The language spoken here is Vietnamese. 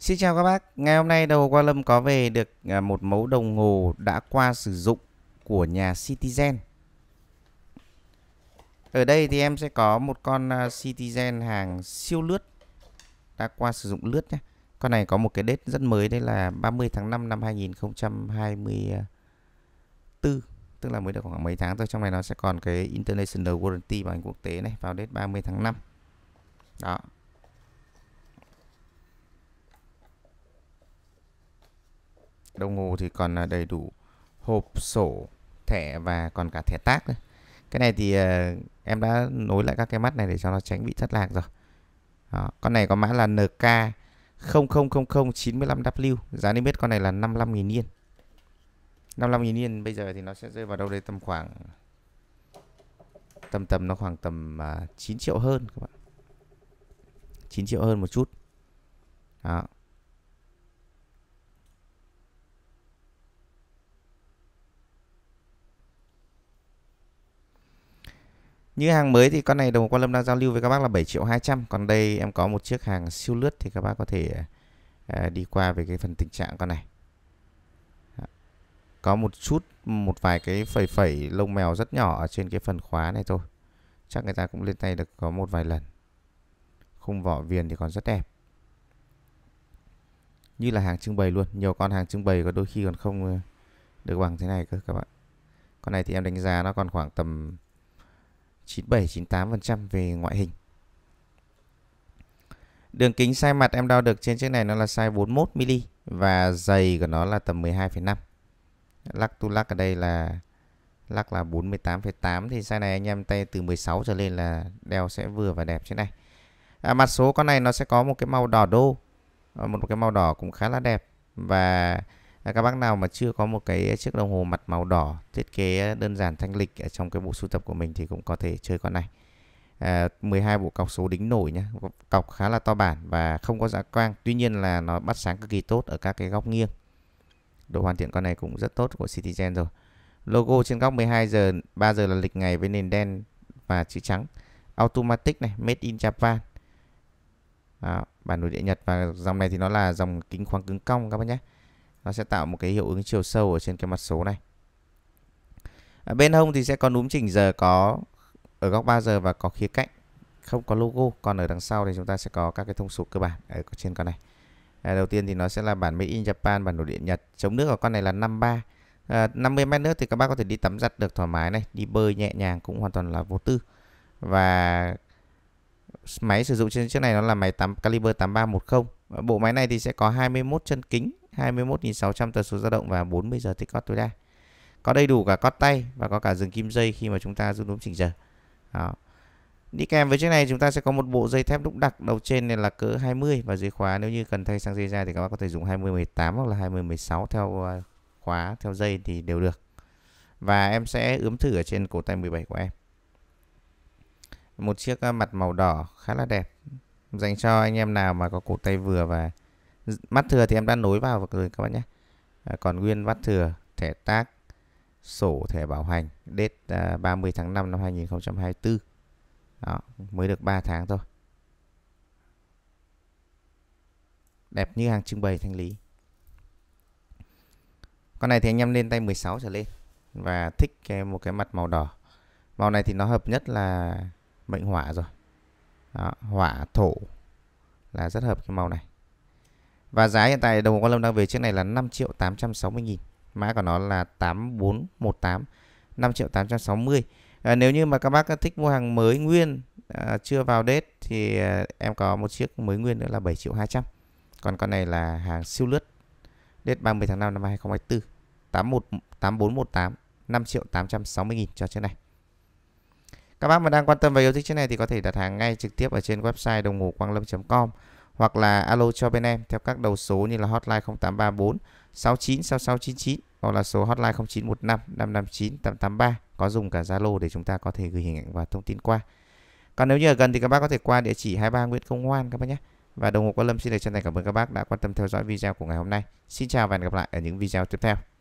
Xin chào các bác, ngày hôm nay đầu Qua Lâm có về được à, một mẫu đồng hồ đã qua sử dụng của nhà Citizen. Ở đây thì em sẽ có một con à, Citizen hàng siêu lướt đã qua sử dụng lướt nhé. Con này có một cái date rất mới đây là 30 tháng 5 năm 2024 tức là mới được khoảng mấy tháng thôi trong này nó sẽ còn cái international warranty bảo hành quốc tế này vào date 30 tháng 5 đó đồng hồ thì còn à, đầy đủ hộp sổ thẻ và còn cả thẻ tác nữa cái này thì uh, em đã nối lại các cái mắt này để cho nó tránh bị thất lạc rồi Đó. con này có mã là NK 000095W giá niêm yết con này là 55.000 yên 55.000 yên bây giờ thì nó sẽ rơi vào đâu đây tầm khoảng tầm tầm nó khoảng tầm uh, à, 9 triệu hơn các bạn 9 triệu hơn một chút Đó. Như hàng mới thì con này đồng quan lâm đang giao lưu với các bác là 7 triệu 200 Còn đây em có một chiếc hàng siêu lướt thì các bác có thể à, đi qua về cái phần tình trạng con này dạ. Có một chút một vài cái phẩy phẩy lông mèo rất nhỏ ở trên cái phần khóa này thôi Chắc người ta cũng lên tay được có một vài lần Khung vỏ viền thì còn rất đẹp Như là hàng trưng bày luôn Nhiều con hàng trưng bày có đôi khi còn không ờ, được bằng thế này cơ các bạn Con này thì em đánh giá nó còn khoảng tầm 97-98% về ngoại hình. Đường kính size mặt em đo được trên chiếc này nó là size 41mm và dày của nó là tầm 12,5. Lắc tu lắc ở đây là lắc là 48,8 thì size này anh em tay từ 16 trở lên là đeo sẽ vừa và đẹp trên này. À, mặt số con này nó sẽ có một cái màu đỏ đô, ờ, một cái màu đỏ cũng khá là đẹp và À, các bác nào mà chưa có một cái chiếc đồng hồ mặt màu đỏ thiết kế đơn giản thanh lịch ở trong cái bộ sưu tập của mình thì cũng có thể chơi con này à, 12 bộ cọc số đính nổi nhé cọc khá là to bản và không có dạ quang tuy nhiên là nó bắt sáng cực kỳ tốt ở các cái góc nghiêng độ hoàn thiện con này cũng rất tốt của Citizen rồi logo trên góc 12 giờ 3 giờ là lịch ngày với nền đen và chữ trắng automatic này made in Japan à, bản đồ địa Nhật và dòng này thì nó là dòng kính khoáng cứng cong các bác nhé nó sẽ tạo một cái hiệu ứng chiều sâu ở trên cái mặt số này ở bên hông thì sẽ có núm chỉnh giờ có ở góc 3 giờ và có khía cạnh không có logo còn ở đằng sau thì chúng ta sẽ có các cái thông số cơ bản ở trên con này à, đầu tiên thì nó sẽ là bản Made in Japan bản đồ điện Nhật chống nước ở con này là 53 à, 50 mét nước thì các bác có thể đi tắm giặt được thoải mái này đi bơi nhẹ nhàng cũng hoàn toàn là vô tư và máy sử dụng trên chiếc này nó là máy 8 caliber 8310 bộ máy này thì sẽ có 21 chân kính 21.600 tần số dao động và 40 giờ tích cót tối đa. Có đầy đủ cả cót tay và có cả dừng kim dây khi mà chúng ta rút đúng chỉnh giờ. Đó. Đi kèm với chiếc này chúng ta sẽ có một bộ dây thép đúc đặc đầu trên này là cỡ 20 và dưới khóa nếu như cần thay sang dây dài thì các bác có thể dùng 20 18 hoặc là 20 16 theo ờ, khóa theo dây thì đều được. Và em sẽ ướm thử ở trên cổ tay 17 của em. Một chiếc ờ, mặt màu đỏ khá là đẹp dành cho anh em nào mà có cổ tay vừa và mắt thừa thì em đã nối vào rồi các bạn nhé à, còn nguyên mắt thừa thẻ tác sổ thẻ bảo hành đến à, 30 tháng 5 năm 2024 đó, mới được 3 tháng thôi đẹp như hàng trưng bày thanh lý con này thì anh em lên tay 16 trở lên và thích cái một cái mặt màu đỏ màu này thì nó hợp nhất là mệnh hỏa rồi đó, hỏa thổ là rất hợp cái màu này và giá hiện tại đồng hồ Quang Lâm đang về chiếc này là 5 triệu 860 nghìn Mã của nó là 8418 5 triệu 860 à, Nếu như mà các bác thích mua hàng mới nguyên à, chưa vào date thì à, em có một chiếc mới nguyên nữa là 7 triệu 200 Còn con này là hàng siêu lướt Date 30 tháng 5 năm 2024 81, 8418 5 triệu 860 nghìn cho chiếc này các bác mà đang quan tâm và yêu thích chiếc này thì có thể đặt hàng ngay trực tiếp ở trên website đồng hồ quang lâm.com hoặc là alo cho bên em theo các đầu số như là hotline 0834 69 6699 hoặc là số hotline 0915 559 883 có dùng cả Zalo để chúng ta có thể gửi hình ảnh và thông tin qua. Còn nếu như ở gần thì các bác có thể qua địa chỉ 23 Nguyễn Công Hoan các bác nhé. Và đồng hồ Quang Lâm xin được chân thành cảm ơn các bác đã quan tâm theo dõi video của ngày hôm nay. Xin chào và hẹn gặp lại ở những video tiếp theo.